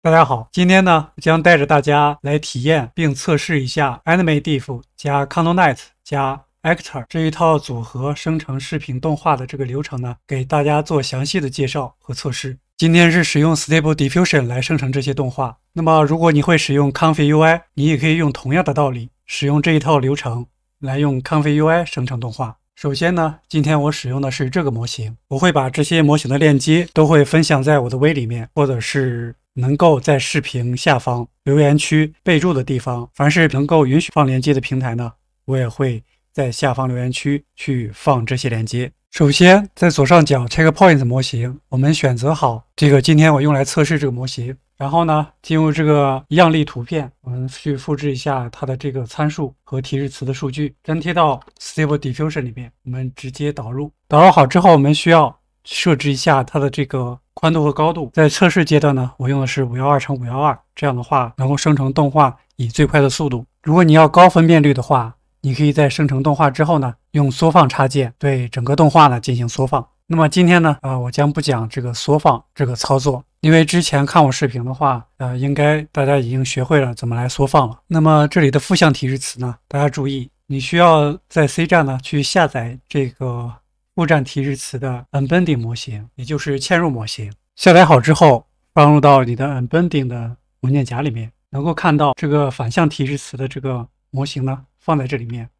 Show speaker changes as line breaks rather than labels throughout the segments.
大家好，今天呢将带着大家来体验并测试一下 Anime Diff 加 c o n t o n e t 加 Actor 这一套组合生成视频动画的这个流程呢，给大家做详细的介绍和测试。今天是使用 Stable Diffusion 来生成这些动画。那么如果你会使用 ComfyUI，你也可以用同样的道理，使用这一套流程来用 ComfyUI 生成动画。首先呢，今天我使用的是这个模型，我会把这些模型的链接都会分享在我的微里面，或者是。能够在视频下方留言区备注的地方，凡是能够允许放链接的平台呢，我也会在下方留言区去放这些链接。首先，在左上角 Checkpoints 模型，我们选择好这个今天我用来测试这个模型。然后呢，进入这个样例图片，我们去复制一下它的这个参数和提示词的数据，粘贴到 Stable Diffusion 里面。我们直接导入，导入好之后，我们需要设置一下它的这个。宽度和高度，在测试阶段呢，我用的是五幺二乘五幺二，这样的话能够生成动画以最快的速度。如果你要高分辨率的话，你可以在生成动画之后呢，用缩放插件对整个动画呢进行缩放。那么今天呢，呃，我将不讲这个缩放这个操作，因为之前看我视频的话，呃，应该大家已经学会了怎么来缩放了。那么这里的负向提示词呢，大家注意，你需要在 C 站呢去下载这个。布站提示词的 u n b e n d i n g 模型，也就是嵌入模型，下载好之后放入到你的 u n b e n d i n g 的文件夹里面，能够看到这个反向提示词的这个模型呢，放在这里面。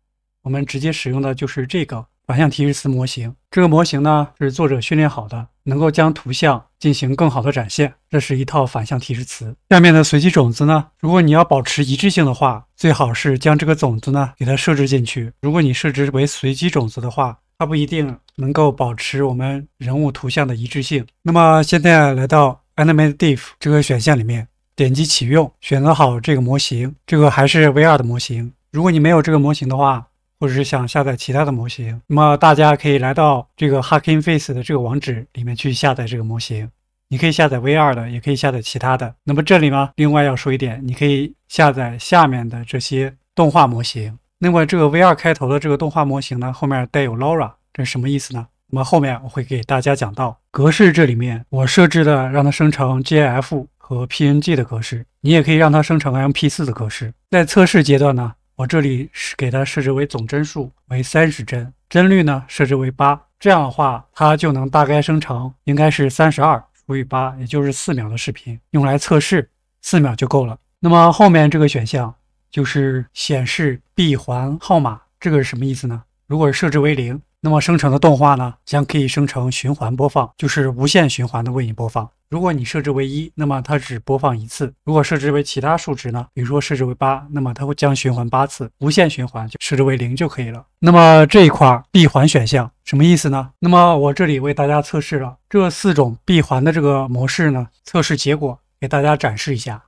我们直接使用的就是这个反向提示词模型。这个模型呢是作者训练好的，能够将图像进行更好的展现。这是一套反向提示词。下面的随机种子呢，如果你要保持一致性的话，最好是将这个种子呢给它设置进去。如果你设置为随机种子的话，它不一定。能够保持我们人物图像的一致性。那么现在来到 Animate Diff 这个选项里面，点击启用，选择好这个模型，这个还是 VR 的模型。如果你没有这个模型的话，或者是想下载其他的模型，那么大家可以来到这个 h a c k i n g Face 的这个网址里面去下载这个模型。你可以下载 VR 的，也可以下载其他的。那么这里呢，另外要说一点，你可以下载下面的这些动画模型。那么这个 VR 开头的这个动画模型呢，后面带有 Laura。这是什么意思呢？那么后面我会给大家讲到格式这里面，我设置的让它生成 J F 和 P N G 的格式，你也可以让它生成 M P 四的格式。在测试阶段呢，我这里是给它设置为总帧数为三十帧，帧率呢设置为八，这样的话它就能大概生成应该是三十二除以八，也就是四秒的视频，用来测试四秒就够了。那么后面这个选项就是显示闭环号码，这个是什么意思呢？如果设置为零。那么生成的动画呢，将可以生成循环播放，就是无限循环的为你播放。如果你设置为一，那么它只播放一次；如果设置为其他数值呢，比如说设置为八，那么它会将循环八次。无限循环就设置为零就可以了。那么这一块闭环选项什么意思呢？那么我这里为大家测试了这四种闭环的这个模式呢，测试结果给大家展示一下。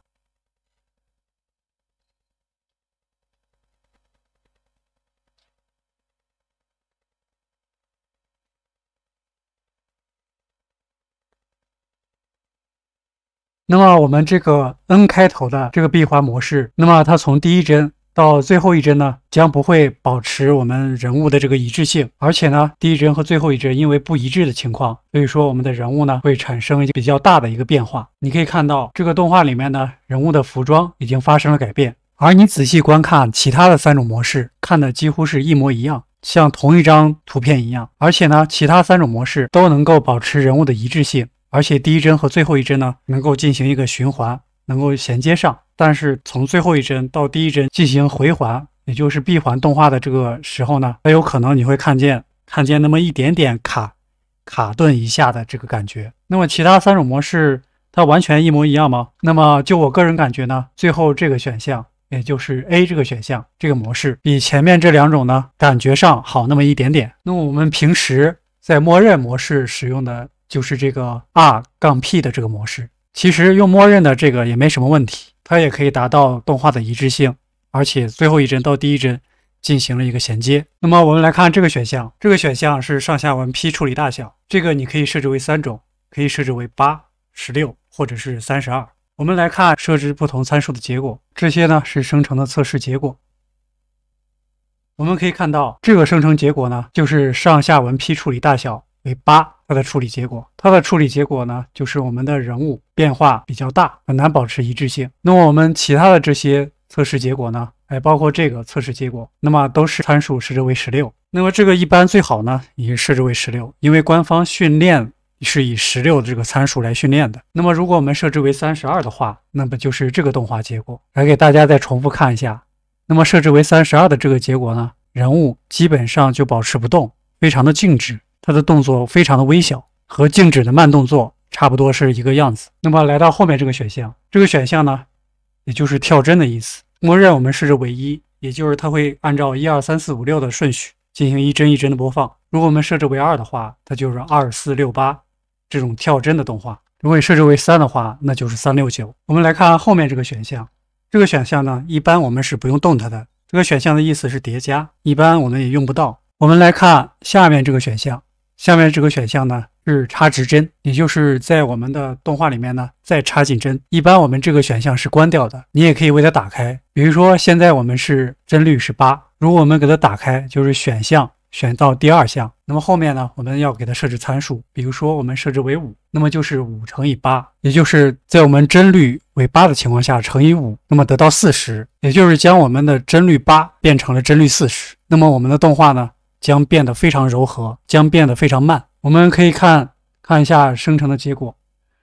那么我们这个 N 开头的这个闭环模式，那么它从第一帧到最后一帧呢，将不会保持我们人物的这个一致性。而且呢，第一帧和最后一帧因为不一致的情况，所以说我们的人物呢会产生比较大的一个变化。你可以看到这个动画里面呢，人物的服装已经发生了改变。而你仔细观看其他的三种模式，看的几乎是一模一样，像同一张图片一样。而且呢，其他三种模式都能够保持人物的一致性。而且第一帧和最后一帧呢，能够进行一个循环，能够衔接上。但是从最后一帧到第一帧进行回环，也就是闭环动画的这个时候呢，很有可能你会看见看见那么一点点卡卡顿一下的这个感觉。那么其他三种模式它完全一模一样吗？那么就我个人感觉呢，最后这个选项，也就是 A 这个选项这个模式，比前面这两种呢感觉上好那么一点点。那么我们平时在默认模式使用的。就是这个 R 杠 P 的这个模式，其实用默认的这个也没什么问题，它也可以达到动画的一致性，而且最后一帧到第一帧进行了一个衔接。那么我们来看这个选项，这个选项是上下文批处理大小，这个你可以设置为三种，可以设置为八、十六或者是三十二。我们来看设置不同参数的结果，这些呢是生成的测试结果。我们可以看到这个生成结果呢，就是上下文批处理大小。为八，它的处理结果，它的处理结果呢，就是我们的人物变化比较大，很难保持一致性。那么我们其他的这些测试结果呢，哎，包括这个测试结果，那么都是参数设置为十六。那么这个一般最好呢，是设置为十六，因为官方训练是以十六的这个参数来训练的。那么如果我们设置为三十二的话，那么就是这个动画结果。来给大家再重复看一下，那么设置为三十二的这个结果呢，人物基本上就保持不动，非常的静止。它的动作非常的微小，和静止的慢动作差不多是一个样子。那么来到后面这个选项，这个选项呢，也就是跳帧的意思。默认我们设置为一，也就是它会按照一二三四五六的顺序进行一帧一帧的播放。如果我们设置为二的话，它就是二四六八这种跳帧的动画。如果你设置为三的话，那就是三六九。我们来看后面这个选项，这个选项呢，一般我们是不用动它的。这个选项的意思是叠加，一般我们也用不到。我们来看下面这个选项。下面这个选项呢是插直针，也就是在我们的动画里面呢再插进针。一般我们这个选项是关掉的，你也可以为它打开。比如说现在我们是帧率是八，如果我们给它打开，就是选项选到第二项。那么后面呢，我们要给它设置参数。比如说我们设置为五，那么就是五乘以八，也就是在我们帧率为八的情况下乘以五，那么得到四十，也就是将我们的帧率八变成了帧率四十。那么我们的动画呢？将变得非常柔和，将变得非常慢。我们可以看看一下生成的结果。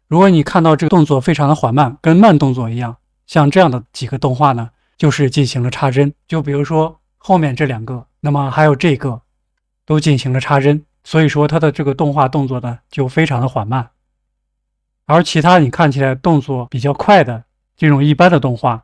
如果你看到这个动作非常的缓慢，跟慢动作一样，像这样的几个动画呢，就是进行了插帧。就比如说后面这两个，那么还有这个，都进行了插帧。所以说它的这个动画动作呢，就非常的缓慢。而其他你看起来动作比较快的这种一般的动画，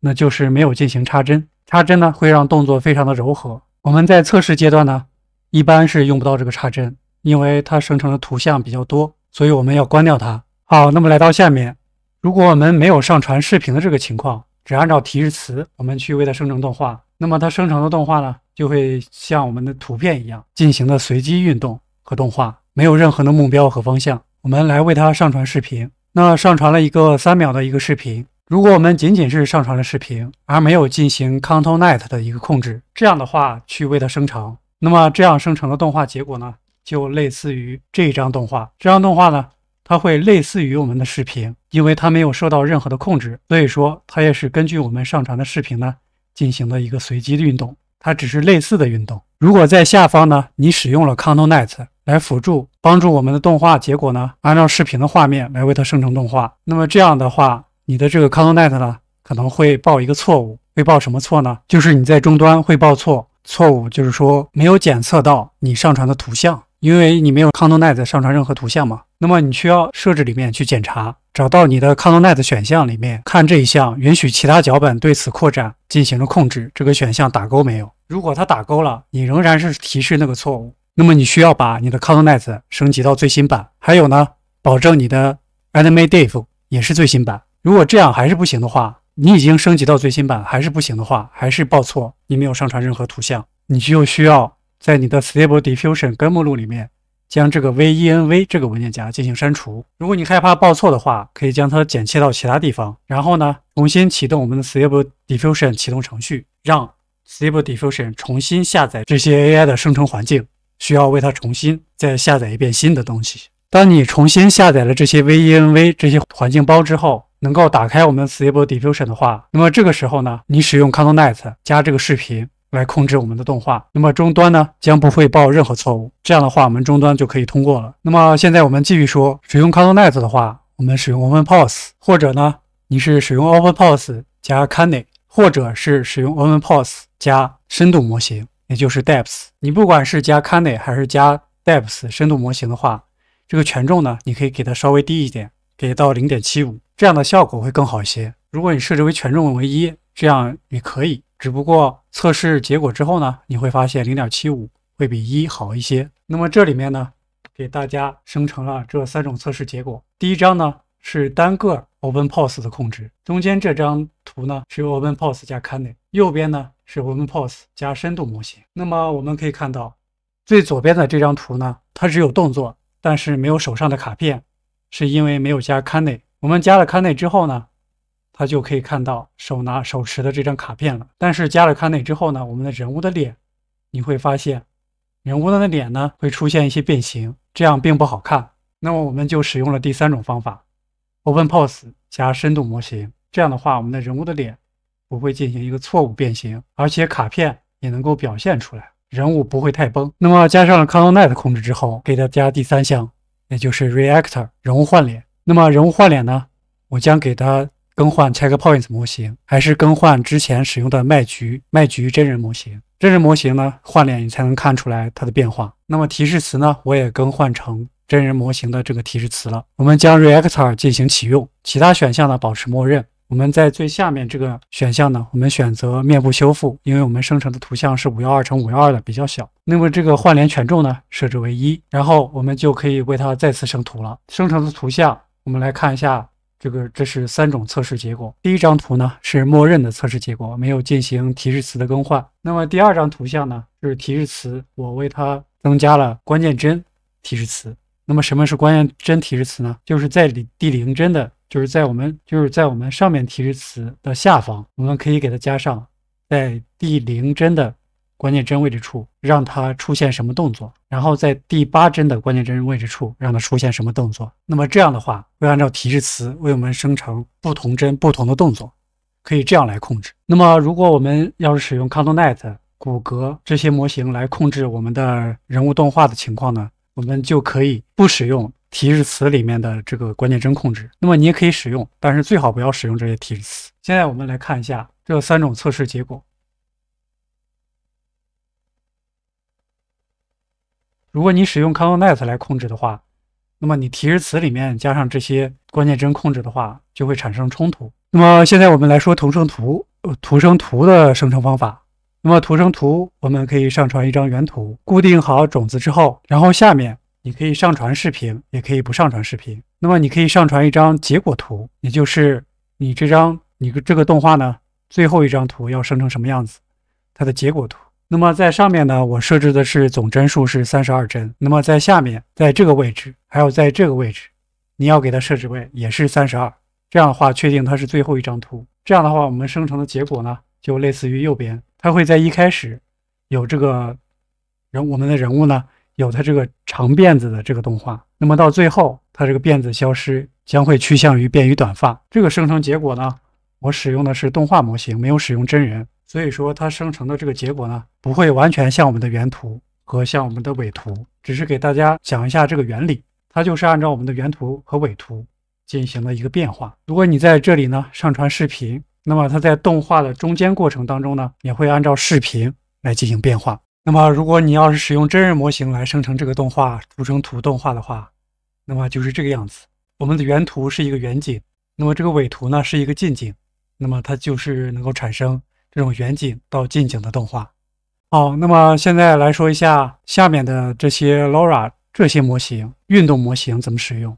那就是没有进行插帧。插帧呢会让动作非常的柔和。我们在测试阶段呢，一般是用不到这个插针，因为它生成的图像比较多，所以我们要关掉它。好，那么来到下面，如果我们没有上传视频的这个情况，只按照提示词，我们去为它生成动画，那么它生成的动画呢，就会像我们的图片一样进行的随机运动和动画，没有任何的目标和方向。我们来为它上传视频，那上传了一个三秒的一个视频。如果我们仅仅是上传了视频，而没有进行 ContoNet 的一个控制，这样的话去为它生成，那么这样生成的动画结果呢，就类似于这一张动画。这张动画呢，它会类似于我们的视频，因为它没有受到任何的控制，所以说它也是根据我们上传的视频呢进行的一个随机的运动，它只是类似的运动。如果在下方呢，你使用了 ContoNet 来辅助帮助我们的动画结果呢，按照视频的画面来为它生成动画，那么这样的话。你的这个 CondoNet 呢，可能会报一个错误，会报什么错呢？就是你在终端会报错，错误就是说没有检测到你上传的图像，因为你没有 CondoNet 上传任何图像嘛。那么你需要设置里面去检查，找到你的 CondoNet 选项里面看这一项，允许其他脚本对此扩展进行了控制，这个选项打勾没有？如果它打勾了，你仍然是提示那个错误。那么你需要把你的 CondoNet 升级到最新版，还有呢，保证你的 a m a t e d e f 也是最新版。如果这样还是不行的话，你已经升级到最新版还是不行的话，还是报错，你没有上传任何图像，你就需要在你的 Stable Diffusion 根目录里面将这个 venv 这个文件夹进行删除。如果你害怕报错的话，可以将它剪切到其他地方，然后呢，重新启动我们的 Stable Diffusion 启动程序，让 Stable Diffusion 重新下载这些 AI 的生成环境，需要为它重新再下载一遍新的东西。当你重新下载了这些 venv 这些环境包之后，能够打开我们 Stable Diffusion 的话，那么这个时候呢，你使用 ControlNet 加这个视频来控制我们的动画，那么终端呢将不会报任何错误。这样的话，我们终端就可以通过了。那么现在我们继续说，使用 ControlNet 的话，我们使用 OpenPose，或者呢，你是使用 OpenPose 加 Canny，或者是使用 OpenPose 加深度模型，也就是 Depths。你不管是加 Canny 还是加 Depths 深度模型的话，这个权重呢，你可以给它稍微低一点，给到零点七五。这样的效果会更好一些。如果你设置为权重为一，这样也可以。只不过测试结果之后呢，你会发现零点七五会比一好一些。那么这里面呢，给大家生成了这三种测试结果。第一张呢是单个 OpenPose 的控制，中间这张图呢是 OpenPose 加 Canny，右边呢是 OpenPose 加深度模型。那么我们可以看到，最左边的这张图呢，它只有动作，但是没有手上的卡片，是因为没有加 Canny。我们加了卡内之后呢，他就可以看到手拿手持的这张卡片了。但是加了卡内之后呢，我们的人物的脸，你会发现，人物的脸呢会出现一些变形，这样并不好看。那么我们就使用了第三种方法，OpenPose 加深度模型。这样的话，我们的人物的脸不会进行一个错误变形，而且卡片也能够表现出来，人物不会太崩。那么加上了 c o n o r o n e t 控制之后，给它加第三项，也就是 Reactor 人物换脸。那么人物换脸呢？我将给它更换 Checkpoint s 模型，还是更换之前使用的麦菊麦菊真人模型？真人模型呢换脸你才能看出来它的变化。那么提示词呢？我也更换成真人模型的这个提示词了。我们将 Reactor 进行启用，其他选项呢保持默认。我们在最下面这个选项呢，我们选择面部修复，因为我们生成的图像是五幺二乘五幺二的，比较小。那么这个换脸权重呢设置为一，然后我们就可以为它再次生图了。生成的图像。我们来看一下这个，这是三种测试结果。第一张图呢是默认的测试结果，没有进行提示词的更换。那么第二张图像呢，就是提示词，我为它增加了关键帧提示词。那么什么是关键帧提示词呢？就是在第零帧的，就是在我们就是在我们上面提示词的下方，我们可以给它加上在第零帧的。关键帧位置处让它出现什么动作，然后在第八帧的关键帧位置处让它出现什么动作。
那么这样的话
会按照提示词为我们生成不同帧不同的动作，可以这样来控制。那么如果我们要是使用 c o n t r o n e t 骨骼这些模型来控制我们的人物动画的情况呢，我们就可以不使用提示词里面的这个关键帧控制。那么你也可以使用，但是最好不要使用这些提示词。现在我们来看一下这三种测试结果。如果你使用 ControlNet 来控制的话，那么你提示词里面加上这些关键帧控制的话，就会产生冲突。那么现在我们来说图生图，图生图的生成方法。那么图生图，我们可以上传一张原图，固定好种子之后，然后下面你可以上传视频，也可以不上传视频。那么你可以上传一张结果图，也就是你这张你这个动画呢最后一张图要生成什么样子，它的结果图。那么在上面呢，我设置的是总帧数是三十二帧。那么在下面，在这个位置，还有在这个位置，你要给它设置为也是三十二。这样的话，确定它是最后一张图。这样的话，我们生成的结果呢，就类似于右边，它会在一开始有这个人，我们的人物呢，有它这个长辫子的这个动画。那么到最后，它这个辫子消失，将会趋向于便于短发。这个生成结果呢，我使用的是动画模型，没有使用真人。所以说，它生成的这个结果呢，不会完全像我们的原图和像我们的尾图，只是给大家讲一下这个原理，它就是按照我们的原图和尾图进行了一个变化。如果你在这里呢上传视频，那么它在动画的中间过程当中呢，也会按照视频来进行变化。那么如果你要是使用真人模型来生成这个动画图成图动画的话，那么就是这个样子。我们的原图是一个远景，那么这个尾图呢是一个近景，那么它就是能够产生。这种远景到近景的动画。好，那么现在来说一下下面的这些 LORA 这些模型运动模型怎么使用。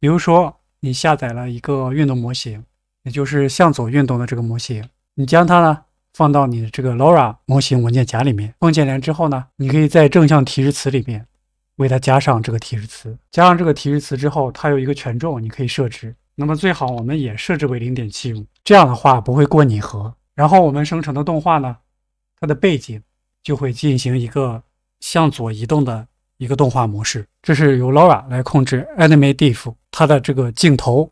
比如说你下载了一个运动模型，也就是向左运动的这个模型，你将它呢放到你的这个 LORA 模型文件夹里面，放进来之后呢，你可以在正向提示词里面为它加上这个提示词。加上这个提示词之后，它有一个权重，你可以设置。那么最好我们也设置为零点七五，这样的话不会过拟合。然后我们生成的动画呢，它的背景就会进行一个向左移动的一个动画模式。这是由 Lora 来控制 Animate Diff 它的这个镜头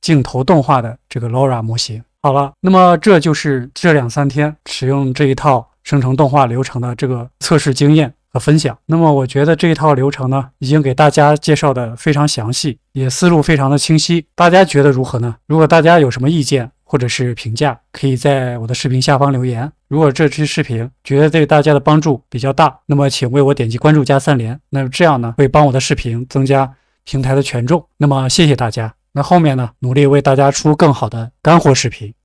镜头动画的这个 Lora 模型。好了，那么这就是这两三天使用这一套生成动画流程的这个测试经验和分享。那么我觉得这一套流程呢，已经给大家介绍的非常详细，也思路非常的清晰。大家觉得如何呢？如果大家有什么意见？或者是评价，可以在我的视频下方留言。如果这期视频觉得对大家的帮助比较大，那么请为我点击关注加三连。那这样呢，会帮我的视频增加平台的权重。那么谢谢大家。那后面呢，努力为大家出更好的干货视频。